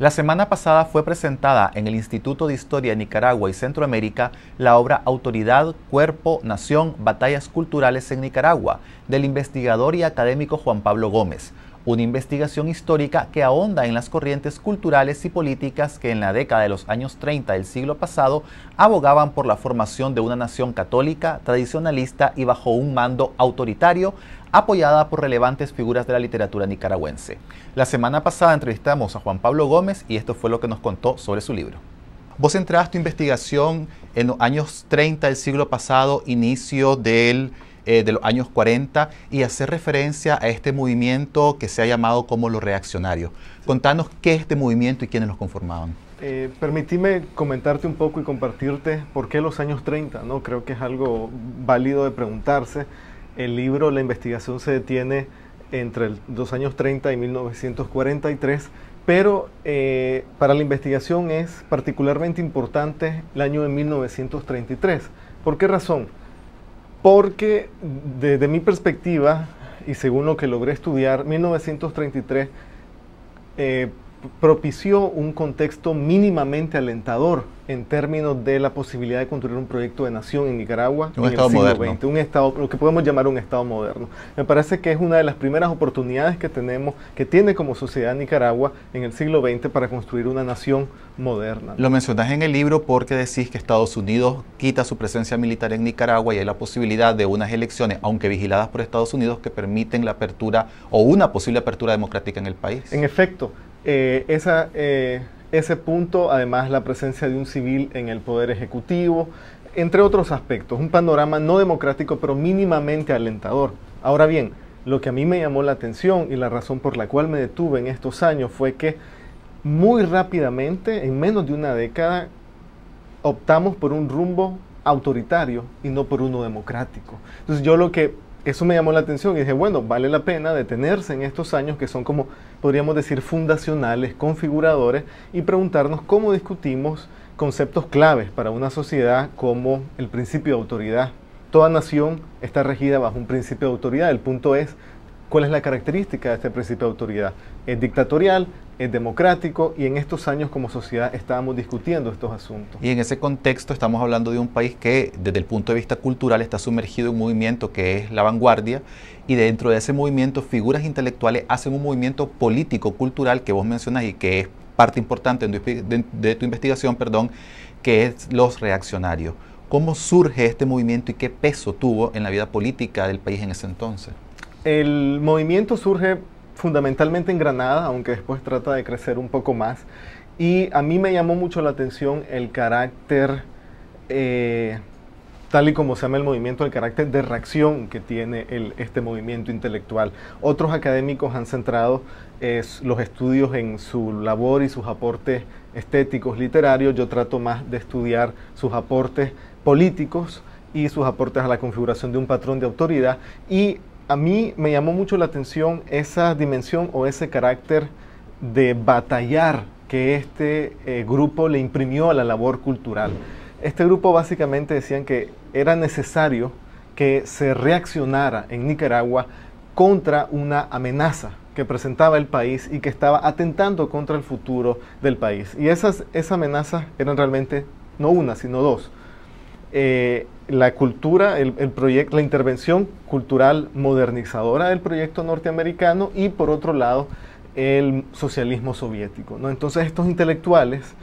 La semana pasada fue presentada en el Instituto de Historia de Nicaragua y Centroamérica la obra Autoridad, Cuerpo, Nación, Batallas Culturales en Nicaragua del investigador y académico Juan Pablo Gómez, una investigación histórica que ahonda en las corrientes culturales y políticas que en la década de los años 30 del siglo pasado abogaban por la formación de una nación católica, tradicionalista y bajo un mando autoritario, apoyada por relevantes figuras de la literatura nicaragüense. La semana pasada entrevistamos a Juan Pablo Gómez y esto fue lo que nos contó sobre su libro. Vos centraste tu investigación en los años 30 del siglo pasado, inicio del, eh, de los años 40, y hacer referencia a este movimiento que se ha llamado como los reaccionarios. Contanos qué es este movimiento y quiénes los conformaban. Eh, permitime comentarte un poco y compartirte por qué los años 30, ¿no? Creo que es algo válido de preguntarse el libro, la investigación se detiene entre los años 30 y 1943, pero eh, para la investigación es particularmente importante el año de 1933. ¿Por qué razón? Porque desde mi perspectiva, y según lo que logré estudiar, 1933 eh, propició un contexto mínimamente alentador en términos de la posibilidad de construir un proyecto de nación en Nicaragua en el siglo XX, un estado, lo que podemos llamar un estado moderno. Me parece que es una de las primeras oportunidades que tenemos, que tiene como sociedad Nicaragua en el siglo XX para construir una nación moderna. Lo mencionas en el libro porque decís que Estados Unidos quita su presencia militar en Nicaragua y hay la posibilidad de unas elecciones, aunque vigiladas por Estados Unidos, que permiten la apertura o una posible apertura democrática en el país. En efecto, eh, eh, ese punto, además la presencia de un civil en el poder ejecutivo, entre otros aspectos, un panorama no democrático pero mínimamente alentador. Ahora bien, lo que a mí me llamó la atención y la razón por la cual me detuve en estos años fue que muy rápidamente, en menos de una década, optamos por un rumbo autoritario y no por uno democrático. Entonces yo lo que eso me llamó la atención y dije, bueno, vale la pena detenerse en estos años que son como, podríamos decir, fundacionales, configuradores, y preguntarnos cómo discutimos conceptos claves para una sociedad como el principio de autoridad. Toda nación está regida bajo un principio de autoridad. El punto es ¿Cuál es la característica de este principio de autoridad? Es dictatorial, es democrático y en estos años como sociedad estábamos discutiendo estos asuntos. Y en ese contexto estamos hablando de un país que desde el punto de vista cultural está sumergido en un movimiento que es la vanguardia y dentro de ese movimiento figuras intelectuales hacen un movimiento político cultural que vos mencionas y que es parte importante de tu investigación, perdón, que es los reaccionarios. ¿Cómo surge este movimiento y qué peso tuvo en la vida política del país en ese entonces? El movimiento surge fundamentalmente en Granada, aunque después trata de crecer un poco más. Y a mí me llamó mucho la atención el carácter, eh, tal y como se llama el movimiento, el carácter de reacción que tiene este movimiento intelectual. Otros académicos han centrado los estudios en su labor y sus aportes estéticos, literarios. Yo trato más de estudiar sus aportes políticos y sus aportes a la configuración de un patrón de autoridad. Y a mí me llamó mucho la atención esa dimensión o ese carácter de batallar que este eh, grupo le imprimió a la labor cultural. Este grupo básicamente decían que era necesario que se reaccionara en Nicaragua contra una amenaza que presentaba el país y que estaba atentando contra el futuro del país. Y esas, esas amenazas eran realmente no una, sino dos. Eh, la cultura, el, proyecto, la intervención cultural modernizadora del proyecto norteamericano y por otro lado el socialismo soviético. ¿no? Entonces estos intelectuales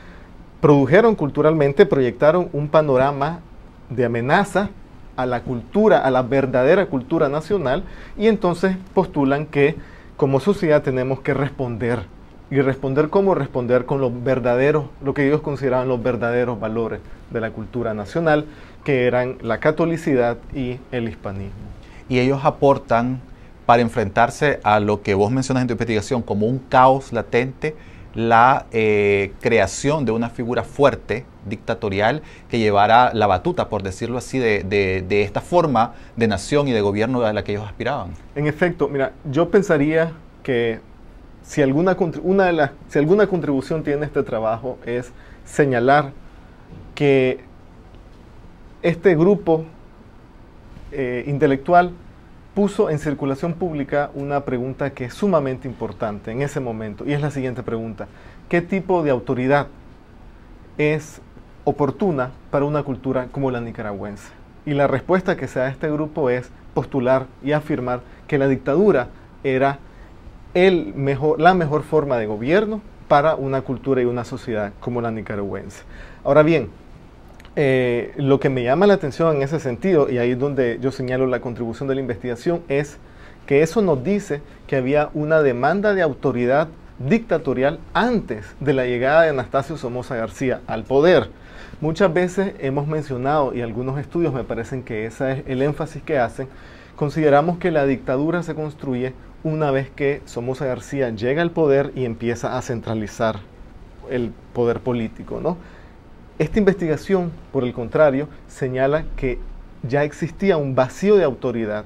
produjeron culturalmente, proyectaron un panorama de amenaza a la cultura, a la verdadera cultura nacional y entonces postulan que como sociedad tenemos que responder y responder cómo responder con los verdaderos, lo que ellos consideraban los verdaderos valores de la cultura nacional, que eran la catolicidad y el hispanismo. Y ellos aportan para enfrentarse a lo que vos mencionas en tu investigación como un caos latente, la eh, creación de una figura fuerte, dictatorial, que llevara la batuta, por decirlo así, de, de, esta forma de nación y de gobierno a la que ellos aspiraban. En efecto, mira, yo pensaría que si alguna, una de alguna contribución tiene este trabajo es señalar que este grupo eh, intelectual puso en circulación pública una pregunta que es sumamente importante en ese momento, y es la siguiente pregunta. ¿Qué tipo de autoridad es oportuna para una cultura como la nicaragüense? Y la respuesta que se da a este grupo es postular y afirmar que la dictadura era mejor, la mejor forma de gobierno para una cultura y una sociedad como la nicaragüense. Ahora bien, eh, lo que me llama la atención en ese sentido, y ahí es donde yo señalo la contribución de la investigación, es que eso nos dice que había una demanda de autoridad dictatorial antes de la llegada de Anastasio Somoza García al poder. Muchas veces hemos mencionado, y algunos estudios me parecen que ese es el énfasis que hacen, consideramos que la dictadura se construye una vez que Somoza García llega al poder y empieza a centralizar el poder político. ¿no? Esta investigación, por el contrario, señala que ya existía un vacío de autoridad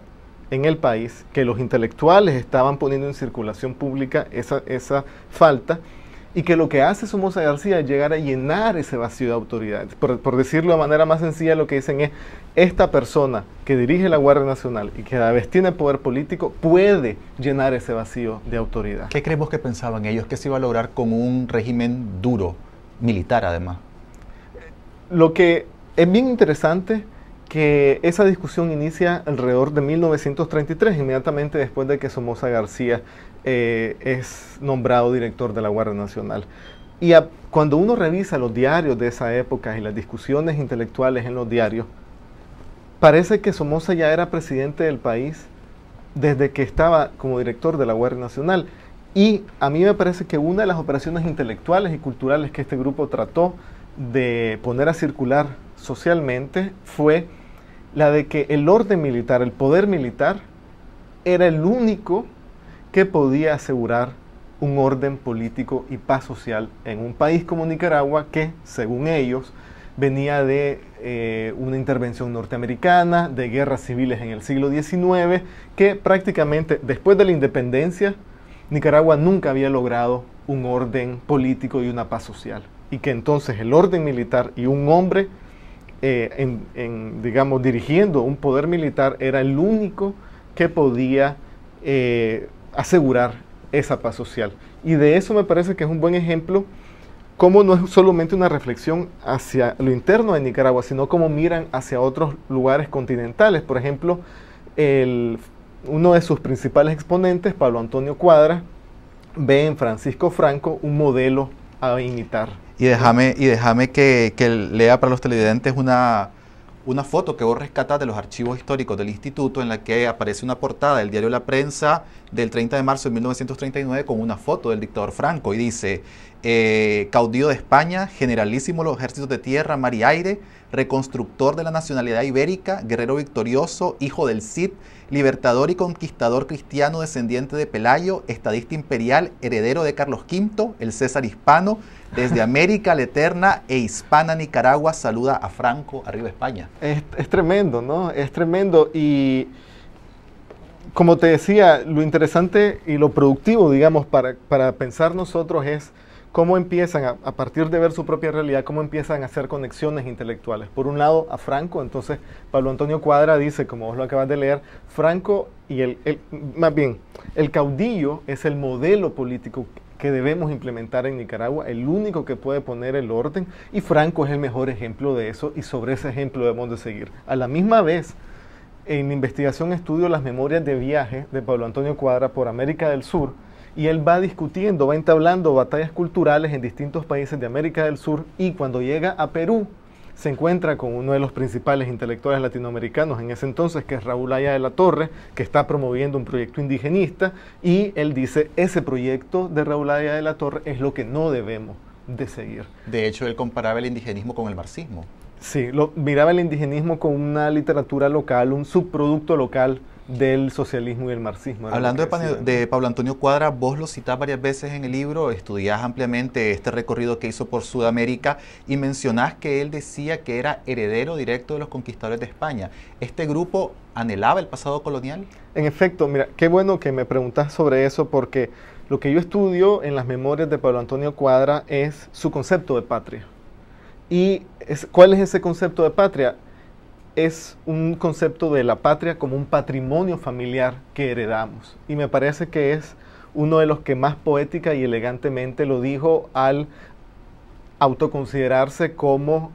en el país, que los intelectuales estaban poniendo en circulación pública esa, esa falta y que lo que hace Somoza García es llegar a llenar ese vacío de autoridad. Por, decirlo de manera más sencilla, lo que dicen es, esta persona que dirige la Guardia Nacional y que a la vez tiene poder político puede llenar ese vacío de autoridad. ¿Qué creemos que pensaban ellos que se iba a lograr con un régimen duro, militar además? Lo que es bien interesante que esa discusión inicia alrededor de 1933, inmediatamente después de que Somoza García eh, es nombrado director de la Guardia Nacional. Y cuando uno revisa los diarios de esa época y las discusiones intelectuales en los diarios, parece que Somoza ya era presidente del país desde que estaba como director de la Guardia Nacional. Y a mí me parece que una de las operaciones intelectuales y culturales que este grupo trató de poner a circular socialmente fue la de que el orden militar, el poder militar, era el único que podía asegurar un orden político y paz social en un país como Nicaragua que, según ellos, venía de eh, una intervención norteamericana, de guerras civiles en el siglo XIX, que prácticamente después de la independencia, Nicaragua nunca había logrado un orden político y una paz social. Y que entonces el orden militar y un hombre eh, en, digamos, dirigiendo un poder militar, era el único que podía eh, asegurar esa paz social. Y de eso me parece que es un buen ejemplo, cómo no es solamente una reflexión hacia lo interno de Nicaragua, sino cómo miran hacia otros lugares continentales. Por ejemplo, uno de sus principales exponentes, Pablo Antonio Cuadra, ve en Francisco Franco un modelo a imitar. Y déjame, y déjame que, lea para los televidentes una, una foto que vos rescatás de los archivos históricos del instituto en la que aparece una portada del diario La Prensa del 30 de marzo de 1939 con una foto del dictador Franco y dice, eh, caudillo de España, generalísimo de los ejércitos de tierra, mar y aire, reconstructor de la nacionalidad ibérica, guerrero victorioso, hijo del Cid, libertador y conquistador cristiano descendiente de Pelayo, estadista imperial, heredero de Carlos V, el César hispano, desde América la Eterna e hispana Nicaragua, saluda a Franco, arriba España. Es, tremendo, ¿no? Es tremendo y como te decía, lo interesante y lo productivo, digamos, para, para pensar nosotros es cómo empiezan a, partir de ver su propia realidad, cómo empiezan a hacer conexiones intelectuales. Por un lado, a Franco, entonces Pablo Antonio Cuadra dice, como vos lo acabas de leer, Franco y el, más bien, el caudillo es el modelo político que debemos implementar en Nicaragua, el único que puede poner el orden, y Franco es el mejor ejemplo de eso, y sobre ese ejemplo debemos de seguir. A la misma vez, en investigación estudio las memorias de viaje de Pablo Antonio Cuadra por América del Sur, y él va discutiendo, va entablando batallas culturales en distintos países de América del Sur y cuando llega a Perú se encuentra con uno de los principales intelectuales latinoamericanos en ese entonces, que es Raúl Aya de la Torre, que está promoviendo un proyecto indigenista, y él dice, ese proyecto de Raúl Aya de la Torre es lo que no debemos de seguir. De hecho, él comparaba el indigenismo con el marxismo. Sí, miraba el indigenismo como una literatura local, un subproducto local del socialismo y del marxismo. Hablando de, Pablo Antonio Cuadra, vos lo citás varias veces en el libro, estudiás ampliamente este recorrido que hizo por Sudamérica y mencionás que él decía que era heredero directo de los conquistadores de España. ¿Este grupo anhelaba el pasado colonial? En efecto, mira, qué bueno que me preguntas sobre eso porque lo que yo estudio en las memorias de Pablo Antonio Cuadra es su concepto de patria ¿Y cuál es ese concepto de patria? Es un concepto de la patria como un patrimonio familiar que heredamos. Y me parece que es uno de los que más poética y elegantemente lo dijo al autoconsiderarse como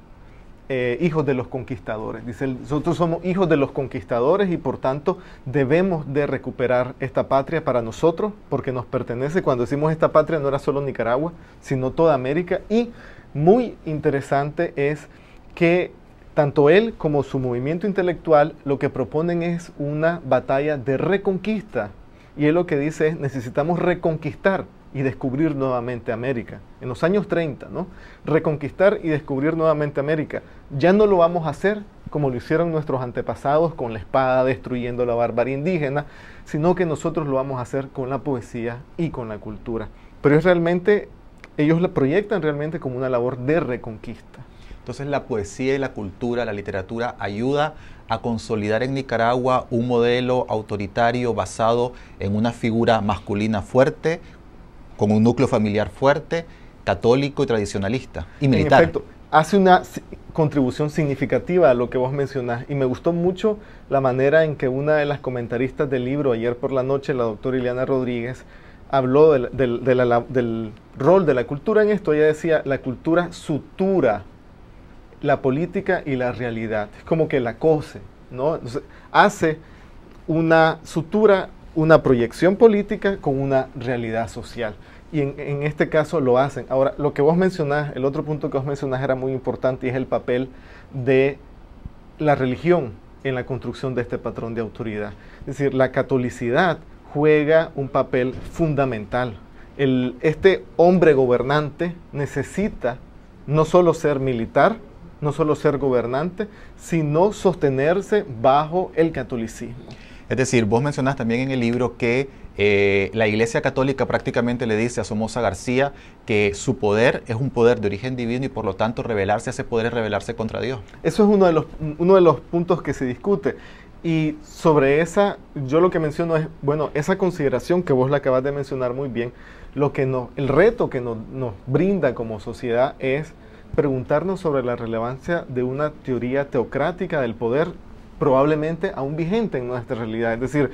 eh, hijos de los conquistadores. Dice, nosotros somos hijos de los conquistadores y por tanto debemos de recuperar esta patria para nosotros porque nos pertenece. Cuando decimos esta patria no era solo Nicaragua, sino toda América. Y muy interesante es que tanto él como su movimiento intelectual lo que proponen es una batalla de reconquista. Y él lo que dice es necesitamos reconquistar y descubrir nuevamente América. En los años 30, ¿no? Reconquistar y descubrir nuevamente América. Ya no lo vamos a hacer como lo hicieron nuestros antepasados con la espada destruyendo la barbarie indígena, sino que nosotros lo vamos a hacer con la poesía y con la cultura. Pero es realmente, ellos la proyectan realmente como una labor de reconquista. Entonces la poesía y la cultura, la literatura ayuda a consolidar en Nicaragua un modelo autoritario basado en una figura masculina fuerte, con un núcleo familiar fuerte, católico y tradicionalista, y militar. En hace una contribución significativa a lo que vos mencionás, y me gustó mucho la manera en que una de las comentaristas del libro ayer por la noche, la doctora Ileana Rodríguez, habló del, rol de la cultura en esto. Ella decía, la cultura sutura la política y la realidad. Es como que la cose, ¿no? hace una sutura una proyección política con una realidad social. Y en, este caso lo hacen. Ahora, lo que vos mencionás, el otro punto que vos mencionás era muy importante y es el papel de la religión en la construcción de este patrón de autoridad. Es decir, la catolicidad juega un papel fundamental. este hombre gobernante necesita no solo ser militar, no solo ser gobernante, sino sostenerse bajo el catolicismo. Es decir, vos mencionás también en el libro que eh, la Iglesia Católica prácticamente le dice a Somoza García que su poder es un poder de origen divino y por lo tanto revelarse a ese poder es rebelarse contra Dios. Eso es uno de los, uno de los puntos que se discute. Y sobre esa, yo lo que menciono es, bueno, esa consideración que vos la acabas de mencionar muy bien, lo que no el reto que nos, nos brinda como sociedad es preguntarnos sobre la relevancia de una teoría teocrática del poder probablemente aún vigente en nuestra realidad. Es decir,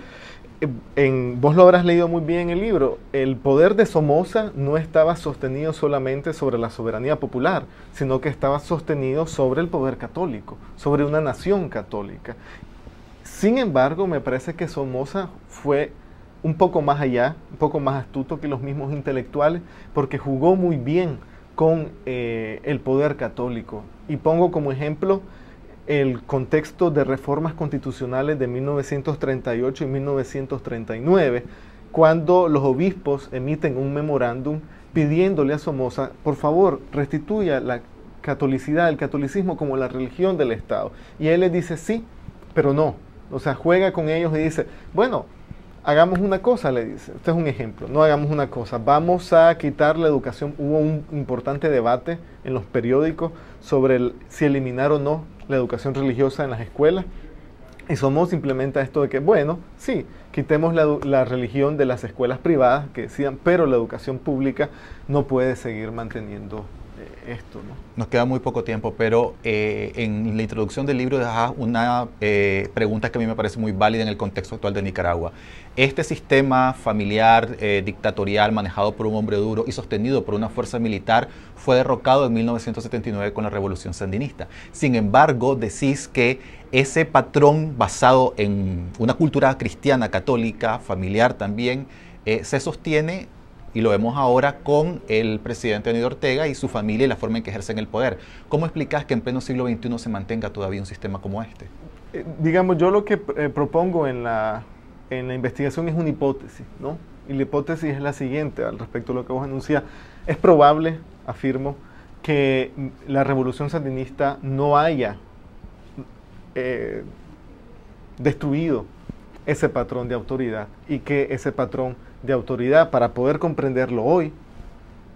en, vos lo habrás leído muy bien en el libro, el poder de Somoza no estaba sostenido solamente sobre la soberanía popular, sino que estaba sostenido sobre el poder católico, sobre una nación católica. Sin embargo, me parece que Somoza fue un poco más allá, un poco más astuto que los mismos intelectuales, porque jugó muy bien con eh, el poder católico. Y pongo como ejemplo el contexto de reformas constitucionales de 1938 y 1939, cuando los obispos emiten un memorándum pidiéndole a Somoza, por favor, restituya la catolicidad, el catolicismo como la religión del Estado. Y él le dice sí, pero no. O sea, juega con ellos y dice, bueno, hagamos una cosa, le dice. Este es un ejemplo. No hagamos una cosa. Vamos a quitar la educación. Hubo un importante debate en los periódicos sobre si eliminar o no la educación religiosa en las escuelas. Y somos a esto de que, bueno, sí, quitemos la, religión de las escuelas privadas que decían, pero la educación pública no puede seguir manteniendo eh, esto. ¿no? Nos queda muy poco tiempo, pero eh, en la introducción del libro dejas una eh, pregunta que a mí me parece muy válida en el contexto actual de Nicaragua. Este sistema familiar, dictatorial, manejado por un hombre duro y sostenido por una fuerza militar, fue derrocado en 1979 con la Revolución Sandinista. Sin embargo, decís que ese patrón basado en una cultura cristiana, católica, familiar también, se sostiene y lo vemos ahora con el presidente Daniel Ortega y su familia y la forma en que ejercen el poder. ¿Cómo explicas que en pleno siglo XXI se mantenga todavía un sistema como este? Eh, digamos, yo lo que eh, propongo en la, en la investigación es una hipótesis, ¿no? Y la hipótesis es la siguiente al respecto de lo que vos anuncias. Es probable, afirmo, que la revolución sandinista no haya eh, destruido ese patrón de autoridad y que ese patrón de autoridad para poder comprenderlo hoy,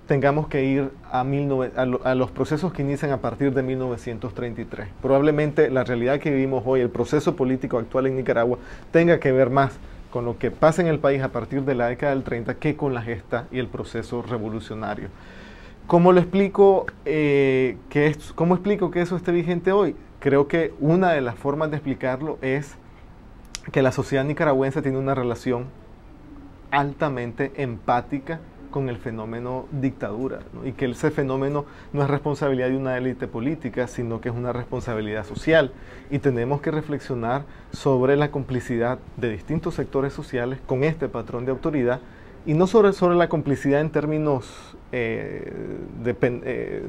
tengamos que ir a, mil, a, los procesos que inician a partir de 1933. Probablemente la realidad que vivimos hoy, el proceso político actual en Nicaragua, tenga que ver más con lo que pasa en el país a partir de la década del 30 que con la gesta y el proceso revolucionario. ¿Cómo lo explico, eh, que ¿Cómo explico que eso esté vigente hoy? Creo que una de las formas de explicarlo es que la sociedad nicaragüense tiene una relación altamente empática con el fenómeno dictadura y que ese fenómeno no es responsabilidad de una élite política, sino que es una responsabilidad social. Y tenemos que reflexionar sobre la complicidad de distintos sectores sociales con este patrón de autoridad y no sobre, sobre la complicidad en términos eh, eh,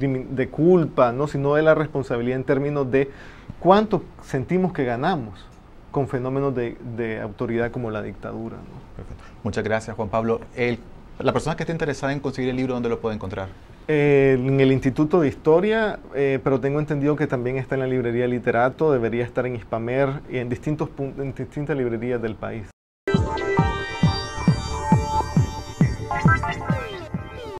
de, culpa, ¿no? sino de la responsabilidad en términos de cuánto sentimos que ganamos con fenómenos de, autoridad como la dictadura. Perfecto. Muchas gracias, Juan Pablo. El, la persona que esté interesada en conseguir el libro, ¿dónde lo puede encontrar? Eh, en el Instituto de Historia, eh, pero tengo entendido que también está en la librería Literato, debería estar en Hispamer y en, distintos, en distintas librerías del país.